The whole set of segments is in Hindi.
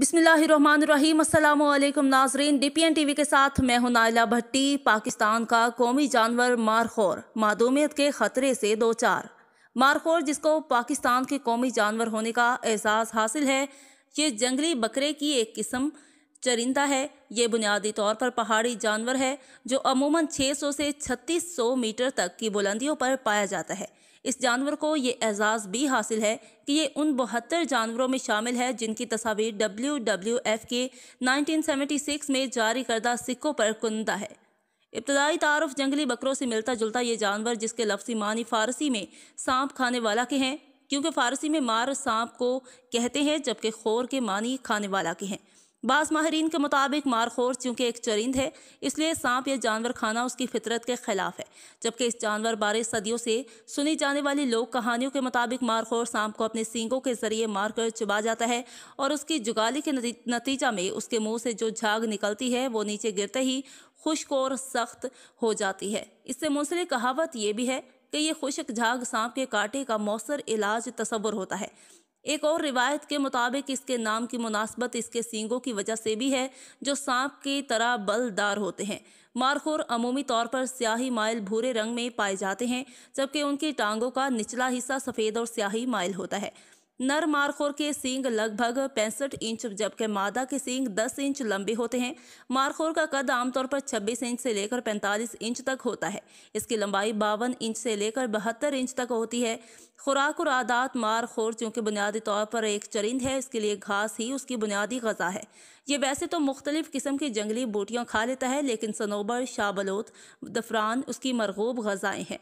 बिसमीम नाजरीन D P N T V के साथ मैं हूं नायला भट्टी पाकिस्तान का कौमी जानवर मारखोर मादूमियत के ख़तरे से दो चार मारखोर जिसको पाकिस्तान के कौमी जानवर होने का एहसास हासिल है ये जंगली बकरे की एक किस्म चरिंदा है ये बुनियादी तौर पर पहाड़ी जानवर है जो अमूमन 600 से 3600 मीटर तक की बुलंदियों पर पाया जाता है इस जानवर को ये एजाज़ भी हासिल है कि ये उन बहत्तर जानवरों में शामिल है जिनकी तस्वीर डब्ल्यू डब्ल्यू एफ के 1976 में जारी करदा सिक्कों पर कुंदा है इब्तदाई तारफ जंगली बकरों से मिलता जुलता ये जानवर जिसके लफ्सी मानी फ़ारसी में सांप खाने वाला के हैं क्योंकि फ़ारसी में मार सांप को कहते हैं जबकि खोर के मानी खाने वाला के हैं बाज़ माहरीन के मुताबिक मारखोर चूँकि एक चरिंद है इसलिए सांप या जानवर खाना उसकी फितरत के ख़िलाफ़ है जबकि इस जानवर बारे सदियों से सुनी जाने वाली लोक कहानियों के मुताबिक मारखोर सांप को अपने सींगों के ज़रिए मारकर चुबा जाता है और उसकी जुगाली के नतीजा में उसके मुँह से जो झाग निकलती है वो नीचे गिरते ही खुश्क और सख्त हो जाती है इससे मुंसलिक कहावत ये भी है कि ये खुशक झाग सांप के कांटे का मौसर इलाज तस्वर होता है एक और रिवायत के मुताबिक इसके नाम की मुनासबत इसके सींगों की वजह से भी है जो सांप की तरह बलदार होते हैं मारखोर अमूमी तौर पर स्याही माइल भूरे रंग में पाए जाते हैं जबकि उनकी टांगों का निचला हिस्सा सफ़ेद और स्याही माइल होता है नर मारखोर के सींग लगभग पैंसठ इंच जबकि मादा के सींग 10 इंच लंबे होते हैं मारखोर का कद आमतौर पर 26 इंच से लेकर 45 इंच तक होता है इसकी लंबाई बावन इंच से लेकर बहत्तर इंच तक होती है खुराक और आदात मारखोर चूँकि बुनियादी तौर पर एक चरिंद है इसके लिए घास ही उसकी बुनियादी गजा है ये वैसे तो मुख्तलिफ़ किस्म की जंगली बूटियाँ खा लेता है लेकिन सनोबर शाबलोत दफरान उसकी मरगूब गजाएँ हैं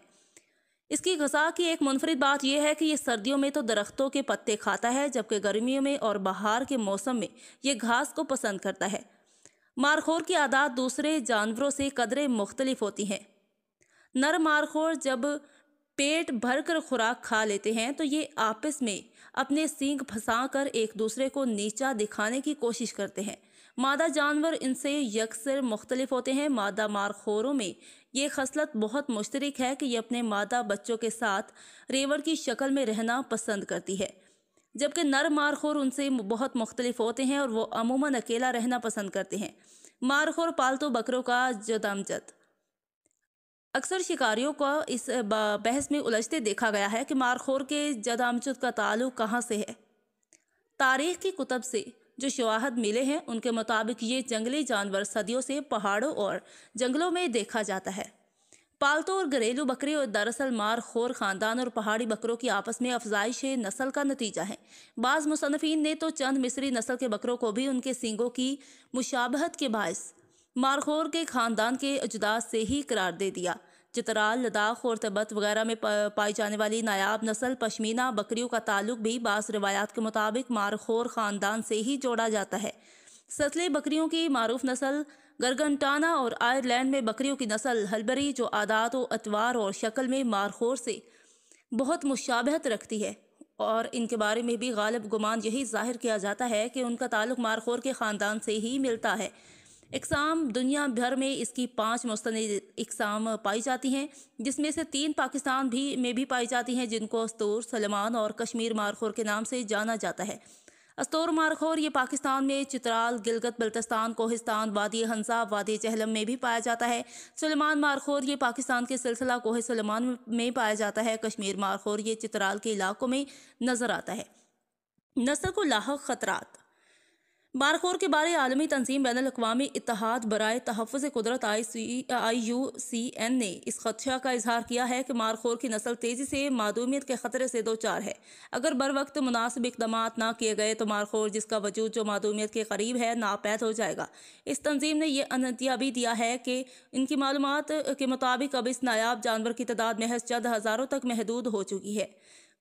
इसकी गजा की एक मुनफरद बात यह है कि ये सर्दियों में तो दरख्तों के पत्ते खाता है जबकि गर्मियों में और बहार के मौसम में ये घास को पसंद करता है मारखोर की आदात दूसरे जानवरों से कदरें मुख्तलिफ होती हैं नर मारखोर जब पेट भर कर खुराक खा लेते हैं तो ये आपस में अपने सींग फंसा कर एक दूसरे को नीचा दिखाने की कोशिश करते हैं मादा जानवर इनसे यकसर मुख्तलिफ होते हैं मादा मारखोरों में ये खसलत बहुत मुश्तरक है कि ये अपने मादा बच्चों के साथ रेवर की शक्ल में रहना पसंद करती है जबकि नर मारखोर उनसे बहुत मुख्तलिफ होते हैं और वह अमूमन अकेला रहना पसंद करते हैं मारखोर पालतू बकरों का जदामजद अक्सर शिकारियों को इस बहस में उलझते देखा गया है कि मारखोर के जदामजद का ताल्लुक कहाँ से है तारीख की कुतब से जो शवाहद मिले हैं उनके मुताबिक ये जंगली जानवर सदियों से पहाड़ों और जंगलों में देखा जाता है पालतू और घरेलू बकरे और दरअसल मार खोर ख़ानदान और पहाड़ी बकरों की आपस में अफजाइश नस्ल का नतीजा है बाज़ मुसनफिन ने तो चंद मिस्री नस्ल के बकरों को भी उनके सींगों की मुशाबहत के बायस मारखोर के ख़ानदान के अजदास से ही करार दे दिया चित्राल लद्दाख और तिब्बत वगैरह में पाई जाने वाली नायाब नस्ल पश्मीना बकरियों का ताल्लुक भी बास रवायात के मुताबिक मारखोर ख़ानदान से ही जोड़ा जाता है सतले बकरियों की मरूफ नस्ल गर्गनटाना और आयरलैंड में बकरियों की नस्ल हलबरी जो आदात व अतवार और शक्ल में मारखोर से बहुत मुशाबहत रखती है और इनके बारे में भी गालिब गुमान यही जाहिर किया जाता है कि उनका ताल्लुक मारखोर के ख़ानदान से ही मिलता है इकसाम दुनिया भर में इसकी पांच मुस्ंद इकसाम पाई जाती हैं जिसमें से तीन पाकिस्तान भी में भी पाई जाती हैं जिनको अस्तूर सलमान और कश्मीर मारखोर के नाम से जाना जाता है अस्तूर मारखोर ये पाकिस्तान में चित्राल गिलगत बल्तिस्तान कोहिस्तान वादी हंसा वादी चहलम में भी पाया जाता है सलमान मारखोर ये पाकिस्तान के सिलसिला कोह सलमान में पाया जाता है कश्मीर मारखोर ये चित्राल के इलाकों में नज़र आता है नस्ल को लाहक ख़तरात बारखोर के बारे आलमी तंजीम बैन अवी इतिहाद बरए तहफ़ कुदरत आई सी आई यू सी एन ने इस खदशा का इजहार किया है कि मारखोर की नस्ल तेज़ी से मदूमियत के ख़तरे से दो चार है अगर बर वक्त मुनासिब इकदाम ना किए गए तो मारखोर जिसका वजूद जो मदूमियत के करीब है नापैद हो जाएगा इस तंजीम ने यह अनदिया भी दिया है कि इनकी मालूम के मुताबिक अब इस नायाब जानवर की तादाद महज चंद हज़ारों तक महदूद हो चुकी है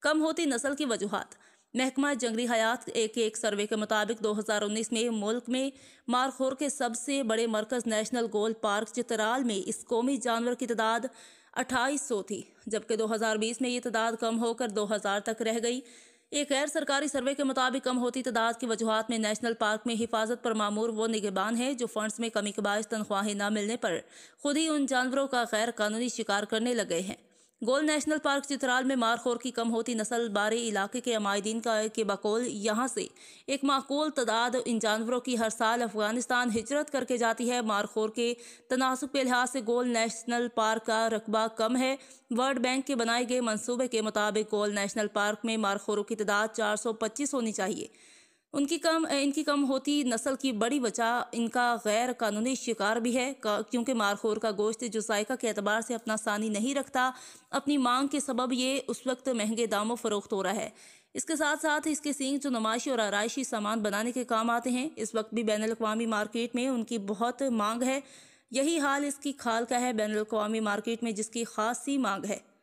कम होती नस्ल की वजूहत महकमा जंगली हयात एक एक सर्वे के मुताबिक 2019 में मुल्क में मारखोर के सबसे बड़े मरकज नेशनल गोल पार्क चित्राल में इस कौमी जानवर की तादाद अट्ठाईस सौ थी जबकि 2020 में ये तादाद कम होकर 2000 तक रह गई एक गैर सरकारी सर्वे के मुताबिक कम होती तादाद की वजूहत में नेशनल पार्क में हिफाजत पर मामूर वो निगेबान है जो फंड्स में कमी के बायस तनख्वाहें न मिलने पर खुद ही उन जानवरों का गैर कानूनी शिकार करने लगे हैं गोल नेशनल पार्क चित्राल में मारखोर की कम होती नस्ल बारे इलाके के अमायदीन का के बकौल यहाँ से एक माकूल तादाद इन जानवरों की हर साल अफगानिस्तान हिजरत करके जाती है मारखोर के तनासब के लिहाज से गोल नेशनल पार्क का रकबा कम है वर्ल्ड बैंक के बनाए गए मनसूबे के मुताबिक गोल नेशनल पार्क में मारखोरों की तादाद चार सौ पच्चीस होनी चाहिए उनकी कम इनकी कम होती नस्ल की बड़ी बचा इनका गैर कानूनी शिकार भी है क्योंकि मारखोर का गोश्त जो जायका के अतबार से अपना सानी नहीं रखता अपनी मांग के सबब ये उस वक्त महंगे दामों फरोख्त हो रहा है इसके साथ साथ इसके सींग जो नुमाइशी और आरइशी सामान बनाने के काम आते हैं इस वक्त भी बैन अवी मार्केट में उनकी बहुत मांग है यही हाल इसकी खाल का है बैन अवी मार्केट में जिसकी खासी मांग है